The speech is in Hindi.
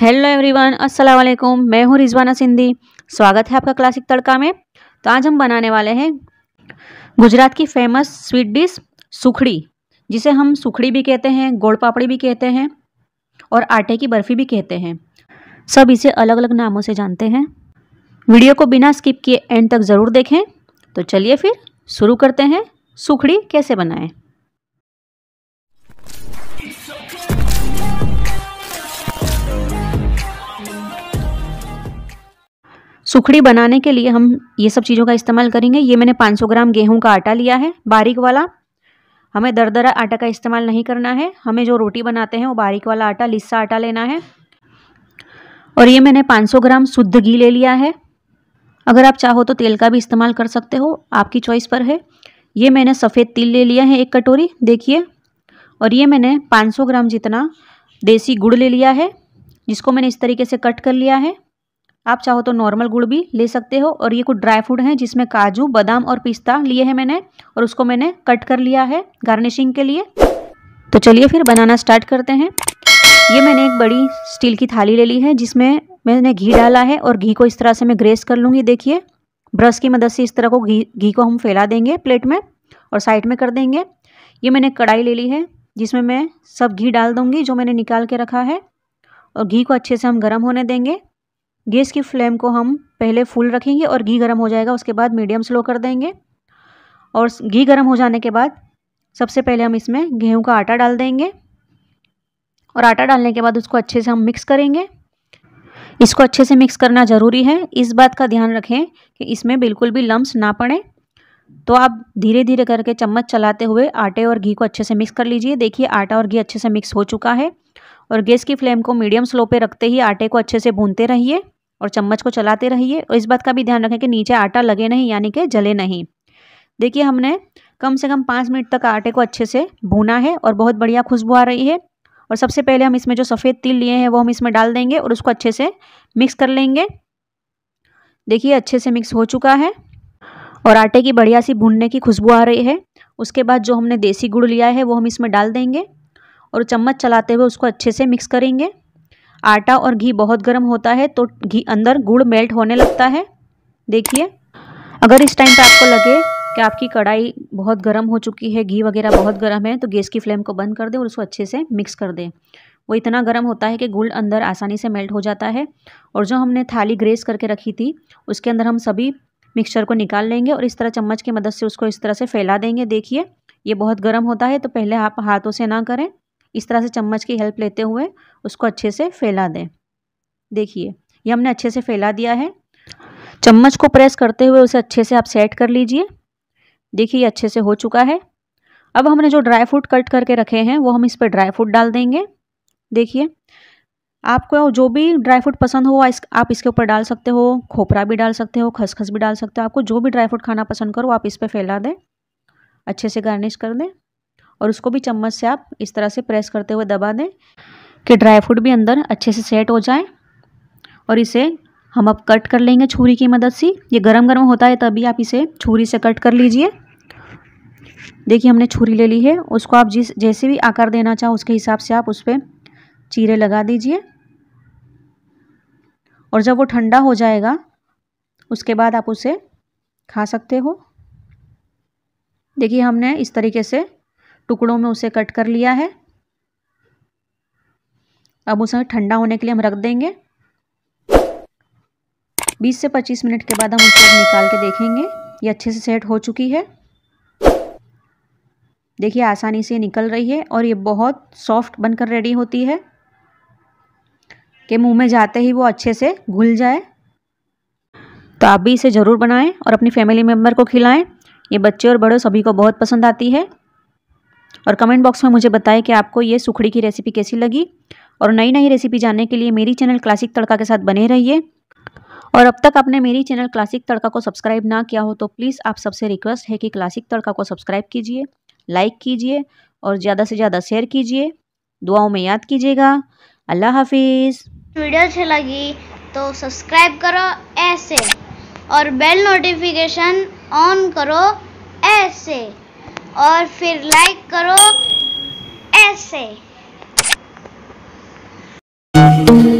हेलो एवरीवन अस्सलाम वालेकुम मैं हूँ रिजवाना सिंधी स्वागत है आपका क्लासिक तड़का में तो आज हम बनाने वाले हैं गुजरात की फेमस स्वीट डिश सुखड़ी जिसे हम सुखड़ी भी कहते हैं गोड़ पापड़ी भी कहते हैं और आटे की बर्फ़ी भी कहते हैं सब इसे अलग अलग नामों से जानते हैं वीडियो को बिना स्किप किए एंड तक ज़रूर देखें तो चलिए फिर शुरू करते हैं सुखड़ी कैसे बनाएं सुखड़ी बनाने के लिए हम ये सब चीज़ों का इस्तेमाल करेंगे ये मैंने 500 ग्राम गेहूं का आटा लिया है बारीक वाला हमें दरदरा आटा का इस्तेमाल नहीं करना है हमें जो रोटी बनाते हैं वो बारीक वाला आटा लिस्सा आटा लेना है और ये मैंने 500 ग्राम शुद्ध घी ले लिया है अगर आप चाहो तो तेल का भी इस्तेमाल कर सकते हो आपकी चॉइस पर है ये मैंने सफ़ेद तिल ले लिया है एक कटोरी देखिए और ये मैंने 500 ग्राम जितना देसी गुड़ ले लिया है जिसको मैंने इस तरीके से कट कर लिया है आप चाहो तो नॉर्मल गुड़ भी ले सकते हो और ये कुछ ड्राई फ्रूट हैं जिसमें काजू बादाम और पिस्ता लिए हैं मैंने और उसको मैंने कट कर लिया है गार्निशिंग के लिए तो चलिए फिर बनाना स्टार्ट करते हैं ये मैंने एक बड़ी स्टील की थाली ले ली है जिसमें मैंने घी डाला है और घी को इस तरह से मैं ग्रेस कर लूँगी देखिए ब्रश की मदद से इस तरह को घी घी को हम फैला देंगे प्लेट में और साइड में कर देंगे ये मैंने कढ़ाई ले ली है जिसमें मैं सब घी डाल दूँगी जो मैंने निकाल के रखा है और घी को अच्छे से हम गर्म होने देंगे गैस की फ्लेम को हम पहले फुल रखेंगे और घी गर्म हो जाएगा उसके बाद मीडियम स्लो कर देंगे और घी गर्म हो जाने के बाद सबसे पहले हम इसमें गेहूं का आटा डाल देंगे और आटा डालने के बाद उसको अच्छे से हम मिक्स करेंगे इसको अच्छे से मिक्स करना ज़रूरी है इस बात का ध्यान रखें कि इसमें बिल्कुल भी लम्स ना पड़े तो आप धीरे धीरे करके चम्मच चलाते हुए आटे और घी को अच्छे से मिक्स कर लीजिए देखिए आटा और घी अच्छे से मिक्स हो चुका है और गैस की फ्लेम को मीडियम स्लो पे रखते ही आटे को अच्छे से भूनते रहिए और चम्मच को चलाते रहिए और इस बात का भी ध्यान रखें कि नीचे आटा लगे नहीं यानी कि जले नहीं देखिए हमने कम से कम पाँच मिनट तक आटे को अच्छे से भूना है और बहुत बढ़िया खुशबू आ रही है और सबसे पहले हम इसमें जो सफ़ेद तिल लिए हैं वो हम इसमें डाल देंगे और उसको अच्छे से मिक्स कर लेंगे देखिए अच्छे से मिक्स हो चुका है और आटे की बढ़िया सी भूनने की खुशबू आ रही है उसके बाद जो हमने देसी गुड़ लिया है वो हम इसमें डाल देंगे और चम्मच चलाते हुए उसको अच्छे से मिक्स करेंगे आटा और घी बहुत गर्म होता है तो घी अंदर गुड़ मेल्ट होने लगता है देखिए अगर इस टाइम पर आपको लगे कि आपकी कढ़ाई बहुत गर्म हो चुकी है घी वगैरह बहुत गर्म है तो गैस की फ्लेम को बंद कर दें और उसको अच्छे से मिक्स कर दें वो इतना गर्म होता है कि गुड़ अंदर आसानी से मेल्ट हो जाता है और जो हमने थाली ग्रेस करके रखी थी उसके अंदर हम सभी मिक्सचर को निकाल लेंगे और इस तरह चम्मच की मदद से उसको इस तरह से फैला देंगे देखिए ये बहुत गर्म होता है तो पहले आप हाथों से ना करें इस तरह से चम्मच की हेल्प लेते हुए उसको अच्छे से फैला दें देखिए ये हमने अच्छे से फैला दिया है चम्मच को प्रेस करते हुए उसे अच्छे से आप सेट कर लीजिए देखिए अच्छे से हो चुका है अब हमने जो ड्राई फ्रूट कट करके रखे हैं वो हम इस पर ड्राई फ्रूट डाल देंगे देखिए आपको जो भी ड्राई फ्रूट पसंद हो इस, आप इसके ऊपर डाल सकते हो खोपरा भी डाल सकते हो खसखस भी डाल सकते हो आपको जो भी ड्राई फ्रूट खाना पसंद करो आप इस पर फैला दें अच्छे से गार्निश कर दें और उसको भी चम्मच से आप इस तरह से प्रेस करते हुए दबा दें कि ड्राई फ्रूट भी अंदर अच्छे से सेट हो जाए और इसे हम अब कट कर लेंगे छुरी की मदद से ये गरम गरम होता है तभी आप इसे छुरी से कट कर लीजिए देखिए हमने छुरी ले ली है उसको आप जिस जैसे भी आकार देना चाहो उसके हिसाब से आप उस पर चीरे लगा दीजिए और जब वो ठंडा हो जाएगा उसके बाद आप उसे खा सकते हो देखिए हमने इस तरीके से टुकड़ों में उसे कट कर लिया है अब उसे ठंडा होने के लिए हम रख देंगे 20 से 25 मिनट के बाद हम उसे निकाल के देखेंगे ये अच्छे से सेट हो चुकी है देखिए आसानी से निकल रही है और ये बहुत सॉफ्ट बनकर रेडी होती है कि मुंह में जाते ही वो अच्छे से घुल जाए तो आप भी इसे ज़रूर बनाएं और अपनी फैमिली मेम्बर को खिलाएं ये बच्चे और बड़े सभी को बहुत पसंद आती है और कमेंट बॉक्स में मुझे बताएं कि आपको ये सुखड़ी की रेसिपी कैसी लगी और नई नई रेसिपी जानने के लिए मेरी चैनल क्लासिक तड़का के साथ बने रहिए और अब तक आपने मेरी चैनल क्लासिक तड़का को सब्सक्राइब ना किया हो तो प्लीज़ आप सबसे रिक्वेस्ट है कि क्लासिक तड़का को सब्सक्राइब कीजिए लाइक कीजिए और ज़्यादा से ज़्यादा शेयर कीजिए दुआओं में याद कीजिएगा अल्लाह हाफिज़ वीडियो अच्छी लगी तो सब्सक्राइब करो ऐसे और बेल नोटिफिकेशन ऑन करो ऐसे और फिर लाइक करो ऐसे